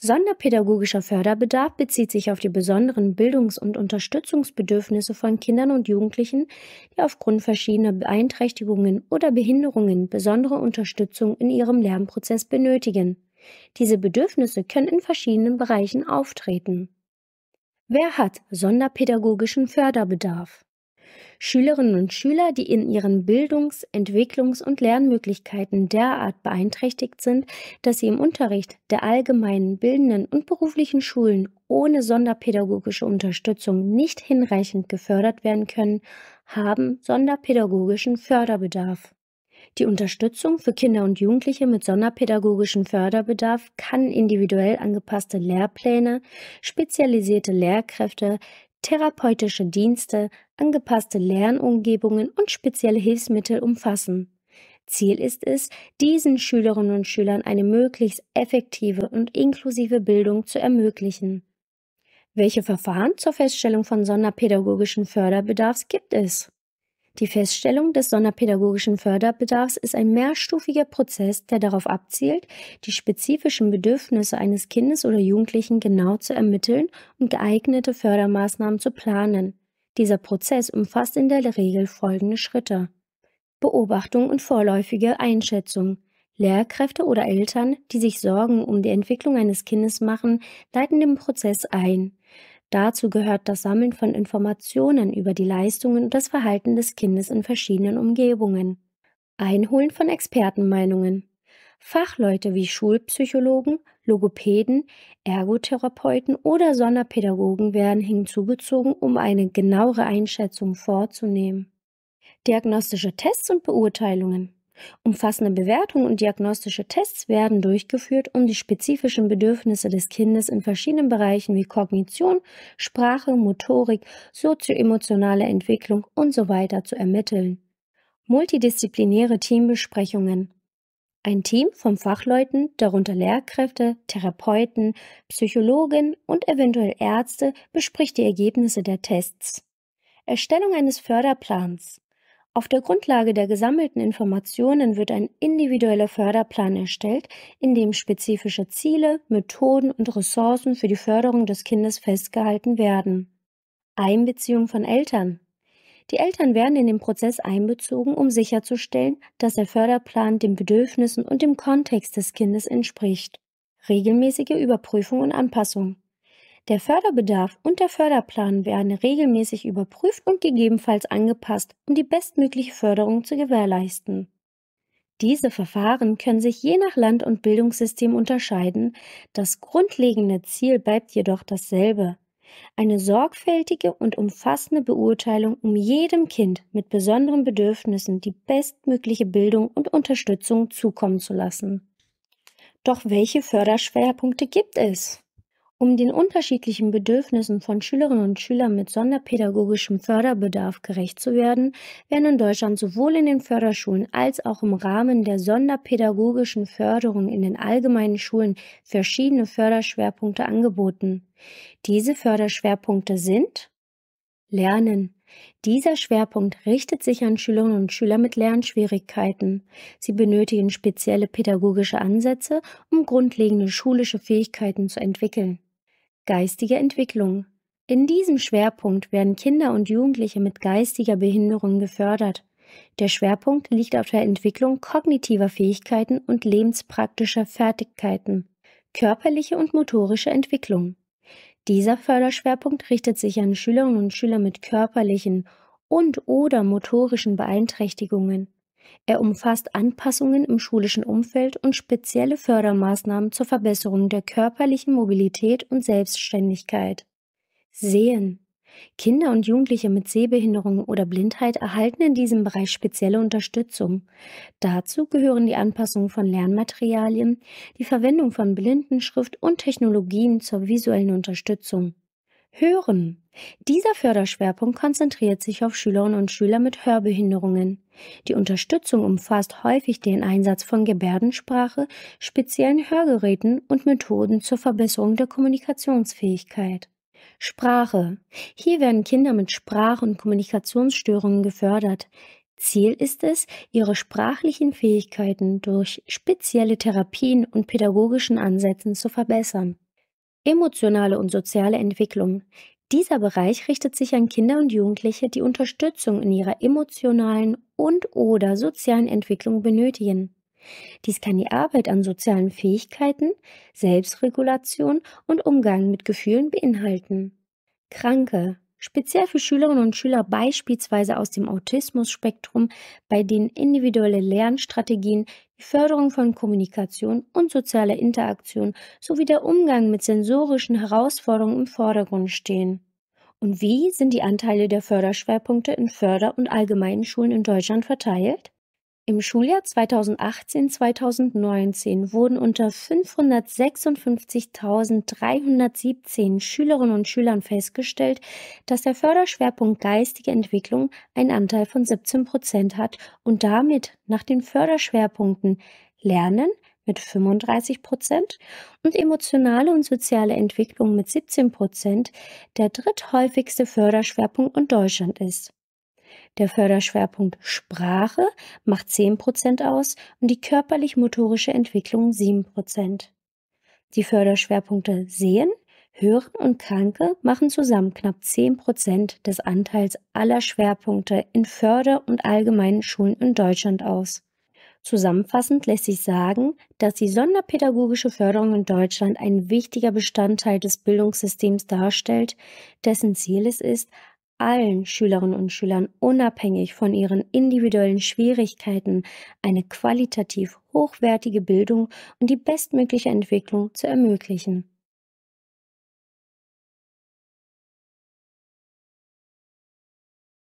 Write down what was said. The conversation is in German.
Sonderpädagogischer Förderbedarf bezieht sich auf die besonderen Bildungs- und Unterstützungsbedürfnisse von Kindern und Jugendlichen, die aufgrund verschiedener Beeinträchtigungen oder Behinderungen besondere Unterstützung in ihrem Lernprozess benötigen. Diese Bedürfnisse können in verschiedenen Bereichen auftreten. Wer hat sonderpädagogischen Förderbedarf? Schülerinnen und Schüler, die in ihren Bildungs-, Entwicklungs- und Lernmöglichkeiten derart beeinträchtigt sind, dass sie im Unterricht der allgemeinen bildenden und beruflichen Schulen ohne sonderpädagogische Unterstützung nicht hinreichend gefördert werden können, haben sonderpädagogischen Förderbedarf. Die Unterstützung für Kinder und Jugendliche mit sonderpädagogischem Förderbedarf kann individuell angepasste Lehrpläne, spezialisierte Lehrkräfte, therapeutische Dienste, angepasste Lernumgebungen und spezielle Hilfsmittel umfassen. Ziel ist es, diesen Schülerinnen und Schülern eine möglichst effektive und inklusive Bildung zu ermöglichen. Welche Verfahren zur Feststellung von sonderpädagogischen Förderbedarfs gibt es? Die Feststellung des sonderpädagogischen Förderbedarfs ist ein mehrstufiger Prozess, der darauf abzielt, die spezifischen Bedürfnisse eines Kindes oder Jugendlichen genau zu ermitteln und geeignete Fördermaßnahmen zu planen. Dieser Prozess umfasst in der Regel folgende Schritte. Beobachtung und vorläufige Einschätzung. Lehrkräfte oder Eltern, die sich Sorgen um die Entwicklung eines Kindes machen, leiten den Prozess ein. Dazu gehört das Sammeln von Informationen über die Leistungen und das Verhalten des Kindes in verschiedenen Umgebungen, Einholen von Expertenmeinungen, Fachleute wie Schulpsychologen, Logopäden, Ergotherapeuten oder Sonderpädagogen werden hinzugezogen, um eine genauere Einschätzung vorzunehmen. Diagnostische Tests und Beurteilungen. Umfassende Bewertungen und diagnostische Tests werden durchgeführt, um die spezifischen Bedürfnisse des Kindes in verschiedenen Bereichen wie Kognition, Sprache, Motorik, sozioemotionale Entwicklung usw. So zu ermitteln. Multidisziplinäre Teambesprechungen. Ein Team von Fachleuten, darunter Lehrkräfte, Therapeuten, Psychologen und eventuell Ärzte, bespricht die Ergebnisse der Tests. Erstellung eines Förderplans. Auf der Grundlage der gesammelten Informationen wird ein individueller Förderplan erstellt, in dem spezifische Ziele, Methoden und Ressourcen für die Förderung des Kindes festgehalten werden. Einbeziehung von Eltern. Die Eltern werden in den Prozess einbezogen, um sicherzustellen, dass der Förderplan den Bedürfnissen und dem Kontext des Kindes entspricht. Regelmäßige Überprüfung und Anpassung. Der Förderbedarf und der Förderplan werden regelmäßig überprüft und gegebenenfalls angepasst, um die bestmögliche Förderung zu gewährleisten. Diese Verfahren können sich je nach Land und Bildungssystem unterscheiden, das grundlegende Ziel bleibt jedoch dasselbe. Eine sorgfältige und umfassende Beurteilung, um jedem Kind mit besonderen Bedürfnissen die bestmögliche Bildung und Unterstützung zukommen zu lassen. Doch welche Förderschwerpunkte gibt es? Um den unterschiedlichen Bedürfnissen von Schülerinnen und Schülern mit sonderpädagogischem Förderbedarf gerecht zu werden, werden in Deutschland sowohl in den Förderschulen als auch im Rahmen der sonderpädagogischen Förderung in den allgemeinen Schulen verschiedene Förderschwerpunkte angeboten. Diese Förderschwerpunkte sind Lernen. Dieser Schwerpunkt richtet sich an Schülerinnen und Schüler mit Lernschwierigkeiten. Sie benötigen spezielle pädagogische Ansätze, um grundlegende schulische Fähigkeiten zu entwickeln. Geistige Entwicklung. In diesem Schwerpunkt werden Kinder und Jugendliche mit geistiger Behinderung gefördert. Der Schwerpunkt liegt auf der Entwicklung kognitiver Fähigkeiten und lebenspraktischer Fertigkeiten, körperliche und motorische Entwicklung. Dieser Förderschwerpunkt richtet sich an Schülerinnen und Schüler mit körperlichen und oder motorischen Beeinträchtigungen. Er umfasst Anpassungen im schulischen Umfeld und spezielle Fördermaßnahmen zur Verbesserung der körperlichen Mobilität und Selbstständigkeit. Sehen. Kinder und Jugendliche mit Sehbehinderung oder Blindheit erhalten in diesem Bereich spezielle Unterstützung. Dazu gehören die Anpassung von Lernmaterialien, die Verwendung von Blindenschrift und Technologien zur visuellen Unterstützung. Hören. Dieser Förderschwerpunkt konzentriert sich auf Schülerinnen und Schüler mit Hörbehinderungen. Die Unterstützung umfasst häufig den Einsatz von Gebärdensprache, speziellen Hörgeräten und Methoden zur Verbesserung der Kommunikationsfähigkeit. Sprache. Hier werden Kinder mit Sprach- und Kommunikationsstörungen gefördert. Ziel ist es, ihre sprachlichen Fähigkeiten durch spezielle Therapien und pädagogischen Ansätzen zu verbessern. Emotionale und soziale Entwicklung. Dieser Bereich richtet sich an Kinder und Jugendliche, die Unterstützung in ihrer emotionalen und/oder sozialen Entwicklung benötigen. Dies kann die Arbeit an sozialen Fähigkeiten, Selbstregulation und Umgang mit Gefühlen beinhalten. Kranke Speziell für Schülerinnen und Schüler beispielsweise aus dem Autismus-Spektrum, bei denen individuelle Lernstrategien, die Förderung von Kommunikation und sozialer Interaktion sowie der Umgang mit sensorischen Herausforderungen im Vordergrund stehen. Und wie sind die Anteile der Förderschwerpunkte in Förder- und allgemeinen Schulen in Deutschland verteilt? Im Schuljahr 2018-2019 wurden unter 556.317 Schülerinnen und Schülern festgestellt, dass der Förderschwerpunkt geistige Entwicklung einen Anteil von 17 Prozent hat und damit nach den Förderschwerpunkten Lernen mit 35 Prozent und emotionale und soziale Entwicklung mit 17 Prozent der dritthäufigste Förderschwerpunkt in Deutschland ist. Der Förderschwerpunkt Sprache macht 10% aus und die körperlich-motorische Entwicklung 7%. Die Förderschwerpunkte Sehen, Hören und Kranke machen zusammen knapp 10% des Anteils aller Schwerpunkte in Förder- und allgemeinen Schulen in Deutschland aus. Zusammenfassend lässt sich sagen, dass die sonderpädagogische Förderung in Deutschland ein wichtiger Bestandteil des Bildungssystems darstellt, dessen Ziel es ist, allen Schülerinnen und Schülern unabhängig von ihren individuellen Schwierigkeiten eine qualitativ hochwertige Bildung und die bestmögliche Entwicklung zu ermöglichen.